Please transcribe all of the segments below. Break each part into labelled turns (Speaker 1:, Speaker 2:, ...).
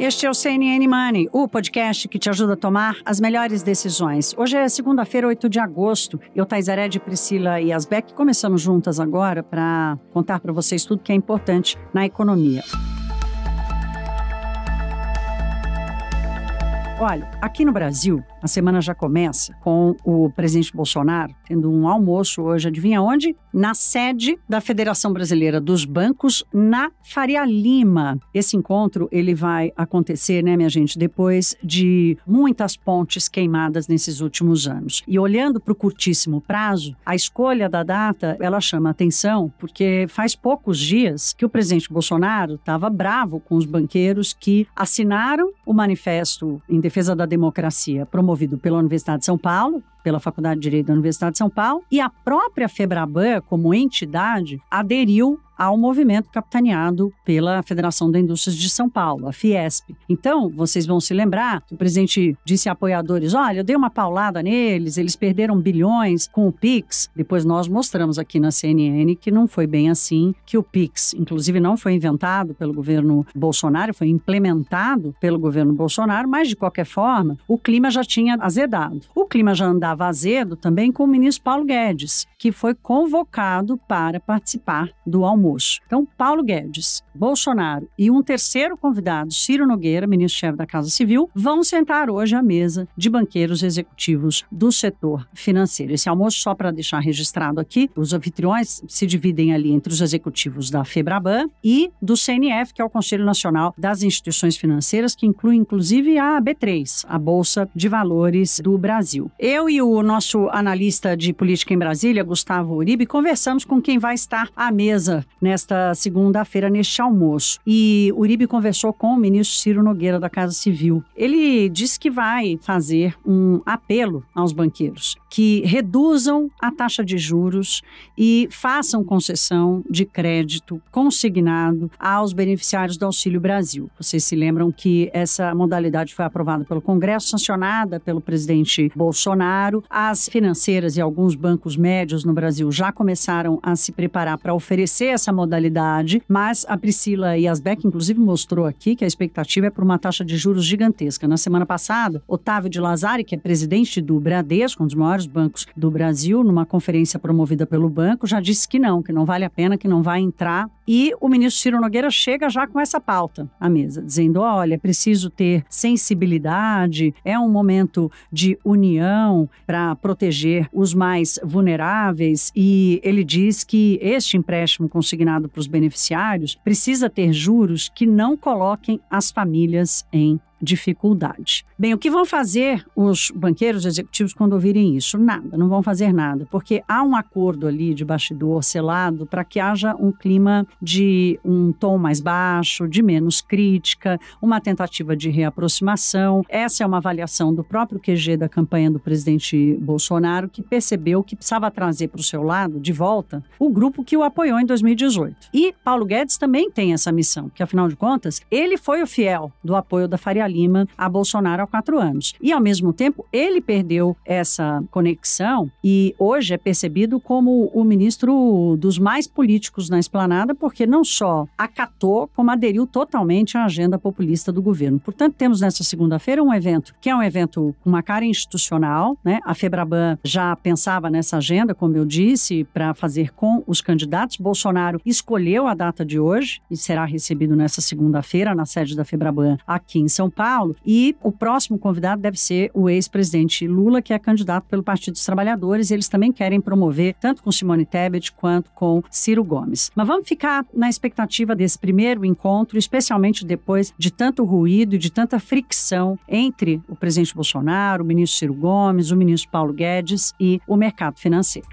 Speaker 1: Este é o CNN Money, o podcast que te ajuda a tomar as melhores decisões. Hoje é segunda-feira, 8 de agosto. Eu, Thais de Priscila e Asbeck começamos juntas agora para contar para vocês tudo que é importante na economia. Olha, aqui no Brasil, a semana já começa com o presidente Bolsonaro tendo um almoço hoje, adivinha onde? Na sede da Federação Brasileira dos Bancos, na Faria Lima. Esse encontro ele vai acontecer, né, minha gente, depois de muitas pontes queimadas nesses últimos anos. E olhando para o curtíssimo prazo, a escolha da data ela chama atenção porque faz poucos dias que o presidente Bolsonaro estava bravo com os banqueiros que assinaram o Manifesto em Defesa da Democracia, promovido pela Universidade de São Paulo, pela Faculdade de Direito da Universidade de São Paulo, e a própria Febraban, como entidade, aderiu ao movimento capitaneado pela Federação da Indústria de São Paulo, a Fiesp. Então, vocês vão se lembrar que o presidente disse a apoiadores: olha, eu dei uma paulada neles, eles perderam bilhões com o Pix. Depois nós mostramos aqui na CNN que não foi bem assim, que o Pix, inclusive, não foi inventado pelo governo Bolsonaro, foi implementado pelo governo Bolsonaro, mas de qualquer forma, o clima já tinha azedado. O clima já andava azedo também com o ministro Paulo Guedes, que foi convocado para participar do almoço então, Paulo Guedes, Bolsonaro e um terceiro convidado, Ciro Nogueira, ministro-chefe da Casa Civil, vão sentar hoje à mesa de banqueiros executivos do setor financeiro. Esse almoço, só para deixar registrado aqui, os anfitriões se dividem ali entre os executivos da Febraban e do CNF, que é o Conselho Nacional das Instituições Financeiras, que inclui inclusive a B3, a Bolsa de Valores do Brasil. Eu e o nosso analista de política em Brasília, Gustavo Uribe, conversamos com quem vai estar à mesa nesta segunda-feira, neste almoço. E Uribe conversou com o ministro Ciro Nogueira da Casa Civil. Ele disse que vai fazer um apelo aos banqueiros que reduzam a taxa de juros e façam concessão de crédito consignado aos beneficiários do Auxílio Brasil. Vocês se lembram que essa modalidade foi aprovada pelo Congresso, sancionada pelo presidente Bolsonaro. As financeiras e alguns bancos médios no Brasil já começaram a se preparar para oferecer essa modalidade, mas a Priscila Asbeck, inclusive, mostrou aqui que a expectativa é por uma taxa de juros gigantesca. Na semana passada, Otávio de Lazari, que é presidente do Bradesco, um dos maiores maiores bancos do Brasil, numa conferência promovida pelo banco, já disse que não, que não vale a pena, que não vai entrar. E o ministro Ciro Nogueira chega já com essa pauta à mesa, dizendo: olha, é preciso ter sensibilidade, é um momento de união para proteger os mais vulneráveis. E ele diz que este empréstimo consignado para os beneficiários precisa ter juros que não coloquem as famílias em dificuldade. Bem, o que vão fazer os banqueiros executivos quando ouvirem isso? Nada, não vão fazer nada, porque há um acordo ali de bastidor selado para que haja um clima de um tom mais baixo, de menos crítica, uma tentativa de reaproximação. Essa é uma avaliação do próprio QG da campanha do presidente Bolsonaro, que percebeu que precisava trazer para o seu lado, de volta, o grupo que o apoiou em 2018. E Paulo Guedes também tem essa missão, que afinal de contas, ele foi o fiel do apoio da Faria Lima a Bolsonaro há quatro anos. E, ao mesmo tempo, ele perdeu essa conexão e hoje é percebido como o ministro dos mais políticos na esplanada, porque não só acatou, como aderiu totalmente à agenda populista do governo. Portanto, temos nessa segunda-feira um evento que é um evento com uma cara institucional, né? A Febraban já pensava nessa agenda, como eu disse, para fazer com os candidatos. Bolsonaro escolheu a data de hoje e será recebido nessa segunda-feira na sede da Febraban aqui em São Paulo. Paulo. E o próximo convidado deve ser o ex-presidente Lula, que é candidato pelo Partido dos Trabalhadores. eles também querem promover, tanto com Simone Tebet quanto com Ciro Gomes. Mas vamos ficar na expectativa desse primeiro encontro, especialmente depois de tanto ruído e de tanta fricção entre o presidente Bolsonaro, o ministro Ciro Gomes, o ministro Paulo Guedes e o mercado financeiro.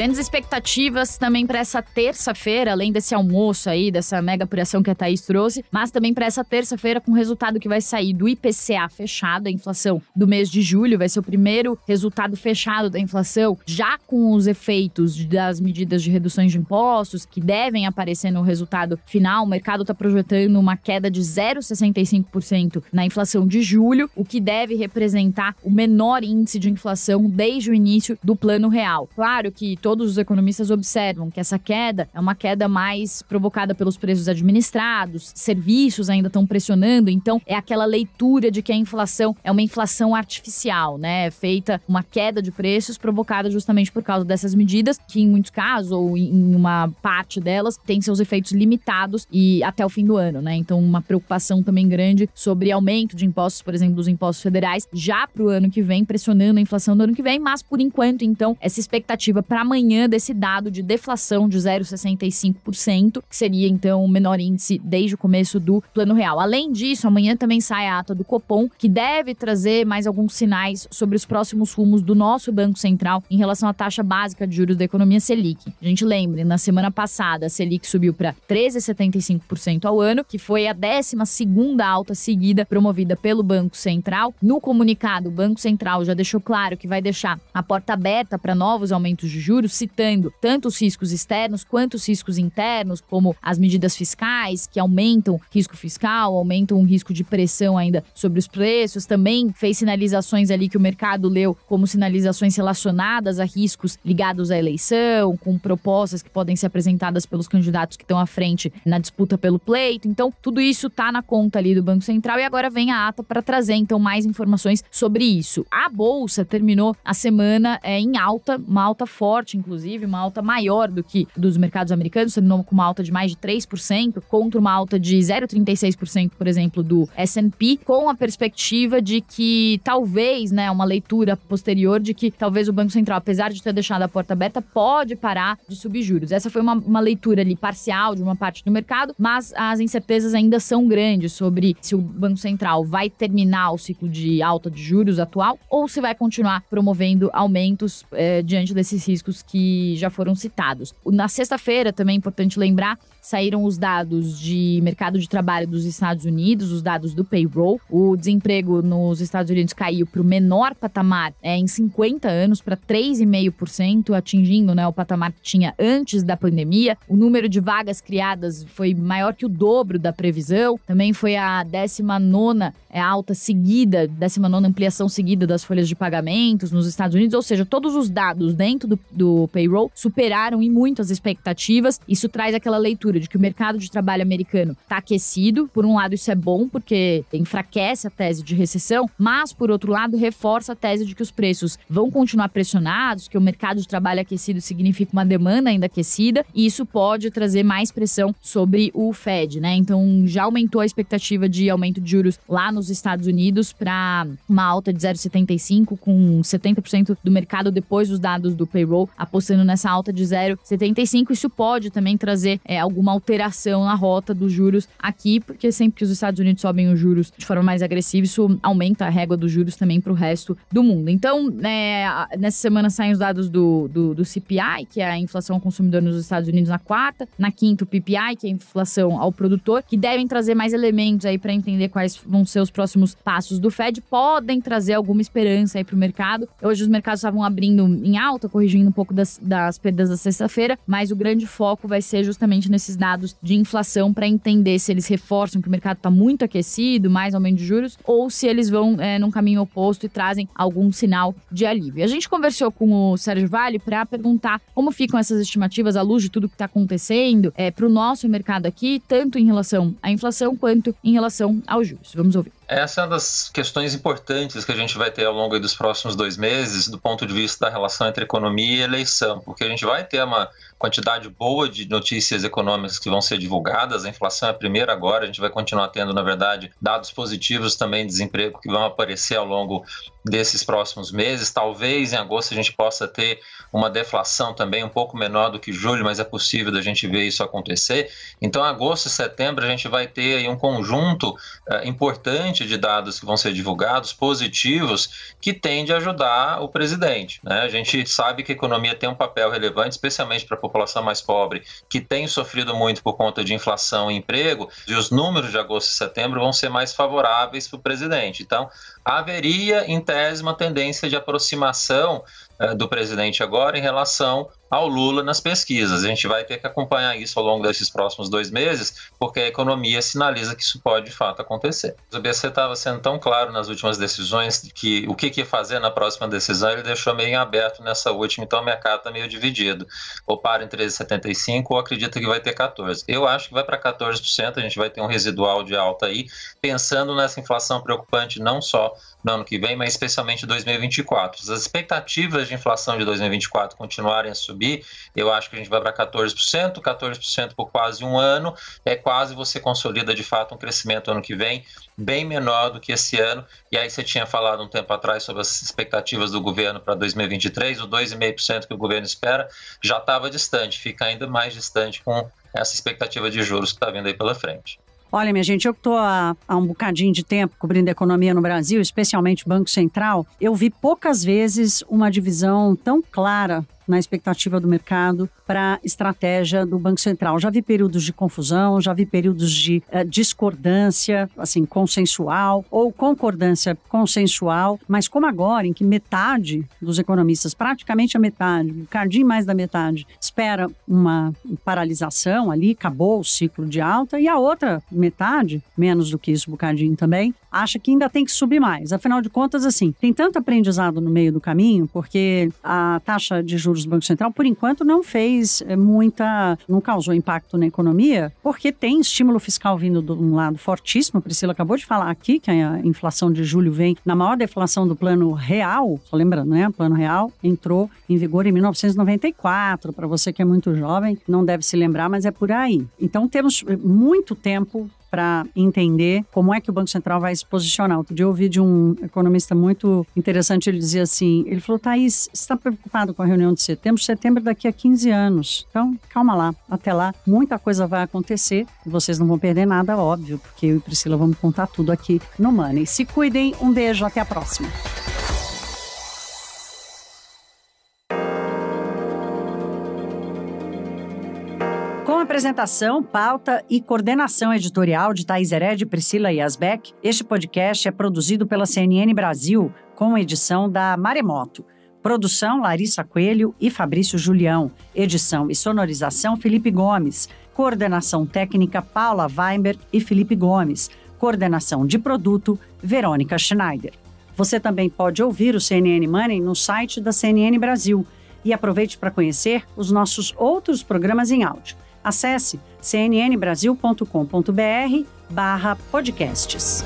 Speaker 2: Grandes expectativas também para essa terça-feira, além desse almoço aí, dessa mega apuração que a Thaís trouxe, mas também para essa terça-feira com o resultado que vai sair do IPCA fechado, a inflação do mês de julho, vai ser o primeiro resultado fechado da inflação, já com os efeitos das medidas de reduções de impostos que devem aparecer no resultado final. O mercado está projetando uma queda de 0,65% na inflação de julho, o que deve representar o menor índice de inflação desde o início do Plano Real. Claro que todos os economistas observam, que essa queda é uma queda mais provocada pelos preços administrados, serviços ainda estão pressionando, então é aquela leitura de que a inflação é uma inflação artificial, né? É feita uma queda de preços provocada justamente por causa dessas medidas, que em muitos casos, ou em uma parte delas, tem seus efeitos limitados e até o fim do ano, né? Então, uma preocupação também grande sobre aumento de impostos, por exemplo, dos impostos federais, já para o ano que vem, pressionando a inflação do ano que vem, mas por enquanto, então, essa expectativa para amanhã amanhã desse dado de deflação de 0,65%, que seria então o menor índice desde o começo do Plano Real. Além disso, amanhã também sai a ata do Copom, que deve trazer mais alguns sinais sobre os próximos rumos do nosso Banco Central em relação à taxa básica de juros da economia Selic. A gente lembra, na semana passada, a Selic subiu para 13,75% ao ano, que foi a 12ª alta seguida promovida pelo Banco Central. No comunicado, o Banco Central já deixou claro que vai deixar a porta aberta para novos aumentos de juros citando tanto os riscos externos quanto os riscos internos, como as medidas fiscais, que aumentam risco fiscal, aumentam o risco de pressão ainda sobre os preços, também fez sinalizações ali que o mercado leu como sinalizações relacionadas a riscos ligados à eleição, com propostas que podem ser apresentadas pelos candidatos que estão à frente na disputa pelo pleito. Então, tudo isso está na conta ali do Banco Central e agora vem a ata para trazer então mais informações sobre isso. A bolsa terminou a semana é, em alta, uma alta forte forte, inclusive, uma alta maior do que dos mercados americanos, terminou com uma alta de mais de 3%, contra uma alta de 0,36%, por exemplo, do S&P, com a perspectiva de que talvez, né, uma leitura posterior de que talvez o Banco Central, apesar de ter deixado a porta aberta, pode parar de subir juros. Essa foi uma, uma leitura ali parcial de uma parte do mercado, mas as incertezas ainda são grandes sobre se o Banco Central vai terminar o ciclo de alta de juros atual ou se vai continuar promovendo aumentos eh, diante desses riscos dados que já foram citados. Na sexta-feira, também é importante lembrar, saíram os dados de mercado de trabalho dos Estados Unidos, os dados do payroll. O desemprego nos Estados Unidos caiu para o menor patamar é, em 50 anos, para 3,5%, atingindo né, o patamar que tinha antes da pandemia. O número de vagas criadas foi maior que o dobro da previsão. Também foi a 19 é, alta seguida, 19 ampliação seguida das folhas de pagamentos nos Estados Unidos, ou seja, todos os dados dentro do, do do payroll superaram em muito as expectativas. Isso traz aquela leitura de que o mercado de trabalho americano está aquecido. Por um lado, isso é bom porque enfraquece a tese de recessão, mas por outro lado, reforça a tese de que os preços vão continuar pressionados, que o mercado de trabalho aquecido significa uma demanda ainda aquecida, e isso pode trazer mais pressão sobre o Fed, né? Então já aumentou a expectativa de aumento de juros lá nos Estados Unidos para uma alta de 0,75 com 70% do mercado depois dos dados do payroll apostando nessa alta de 0,75. Isso pode também trazer é, alguma alteração na rota dos juros aqui, porque sempre que os Estados Unidos sobem os juros de forma mais agressiva, isso aumenta a régua dos juros também para o resto do mundo. Então, é, nessa semana saem os dados do, do, do, CPI, que é a inflação ao consumidor nos Estados Unidos na quarta, na quinta o PPI, que é a inflação ao produtor, que devem trazer mais elementos aí para entender quais vão ser os próximos passos do Fed, podem trazer alguma esperança aí para o mercado. Hoje os mercados estavam abrindo em alta, corrigindo um pouco das, das perdas da sexta-feira, mas o grande foco vai ser justamente nesses dados de inflação para entender se eles reforçam que o mercado está muito aquecido, mais aumento de juros, ou se eles vão é, num caminho oposto e trazem algum sinal de alívio. A gente conversou com o Sérgio Vale para perguntar como ficam essas estimativas à luz de tudo que está acontecendo é, para o nosso mercado aqui, tanto em relação à inflação quanto em relação aos juros. Vamos ouvir.
Speaker 3: Essa é uma das questões importantes que a gente vai ter ao longo dos próximos dois meses, do ponto de vista da relação entre economia e eleição, porque a gente vai ter uma quantidade boa de notícias econômicas que vão ser divulgadas. A inflação é a primeira agora, a gente vai continuar tendo, na verdade, dados positivos também de desemprego que vão aparecer ao longo desses próximos meses. Talvez em agosto a gente possa ter uma deflação também um pouco menor do que julho, mas é possível da gente ver isso acontecer. Então, agosto e setembro a gente vai ter um conjunto uh, importante de dados que vão ser divulgados, positivos, que tende a ajudar o presidente. Né? A gente sabe que a economia tem um papel relevante, especialmente para a população mais pobre, que tem sofrido muito por conta de inflação e emprego, e os números de agosto e setembro vão ser mais favoráveis para o presidente. Então, haveria, em tese, uma tendência de aproximação eh, do presidente agora em relação ao Lula nas pesquisas. A gente vai ter que acompanhar isso ao longo desses próximos dois meses, porque a economia sinaliza que isso pode de fato acontecer. O BC estava sendo tão claro nas últimas decisões que o que, que fazer na próxima decisão ele deixou meio em aberto nessa última, então o mercado está meio dividido. Ou para em 13,75 ou acredita que vai ter 14. Eu acho que vai para 14%, a gente vai ter um residual de alta aí, pensando nessa inflação preocupante não só no ano que vem, mas especialmente 2024. Se as expectativas de inflação de 2024 continuarem a subir, eu acho que a gente vai para 14%, 14% por quase um ano, é quase você consolida de fato um crescimento ano que vem bem menor do que esse ano. E aí você tinha falado um tempo atrás sobre as expectativas do governo para 2023, o 2,5% que o governo espera já estava distante, fica ainda mais distante com essa expectativa de juros que está vindo aí pela frente.
Speaker 1: Olha, minha gente, eu que estou há, há um bocadinho de tempo cobrindo a economia no Brasil, especialmente Banco Central, eu vi poucas vezes uma divisão tão clara na expectativa do mercado para a estratégia do Banco Central. Já vi períodos de confusão, já vi períodos de eh, discordância, assim, consensual ou concordância consensual, mas como agora, em que metade dos economistas, praticamente a metade, um bocadinho mais da metade, espera uma paralisação ali, acabou o ciclo de alta, e a outra metade, menos do que isso, um bocadinho também, acha que ainda tem que subir mais. Afinal de contas, assim, tem tanto aprendizado no meio do caminho, porque a taxa de juros juros do Banco Central, por enquanto, não fez eh, muita. não causou impacto na economia, porque tem estímulo fiscal vindo de um lado fortíssimo. A Priscila acabou de falar aqui que a inflação de julho vem na maior deflação do plano real, só lembrando, né? O plano real entrou em vigor em 1994. Para você que é muito jovem, não deve se lembrar, mas é por aí. Então, temos eh, muito tempo para entender como é que o Banco Central vai se posicionar. Outro dia eu ouvi de um economista muito interessante, ele dizia assim, ele falou, Thaís, você está preocupado com a reunião de setembro? Setembro é daqui a 15 anos. Então, calma lá. Até lá, muita coisa vai acontecer vocês não vão perder nada, óbvio, porque eu e Priscila vamos contar tudo aqui no Money. Se cuidem, um beijo, até a próxima. Com apresentação, pauta e coordenação editorial de Thais Hered e Priscila Yasbeck, este podcast é produzido pela CNN Brasil, com edição da Maremoto. Produção Larissa Coelho e Fabrício Julião. Edição e sonorização Felipe Gomes. Coordenação técnica Paula Weinberg e Felipe Gomes. Coordenação de produto Verônica Schneider. Você também pode ouvir o CNN Money no site da CNN Brasil. E aproveite para conhecer os nossos outros programas em áudio. Acesse cnnbrasil.com.br barra podcasts.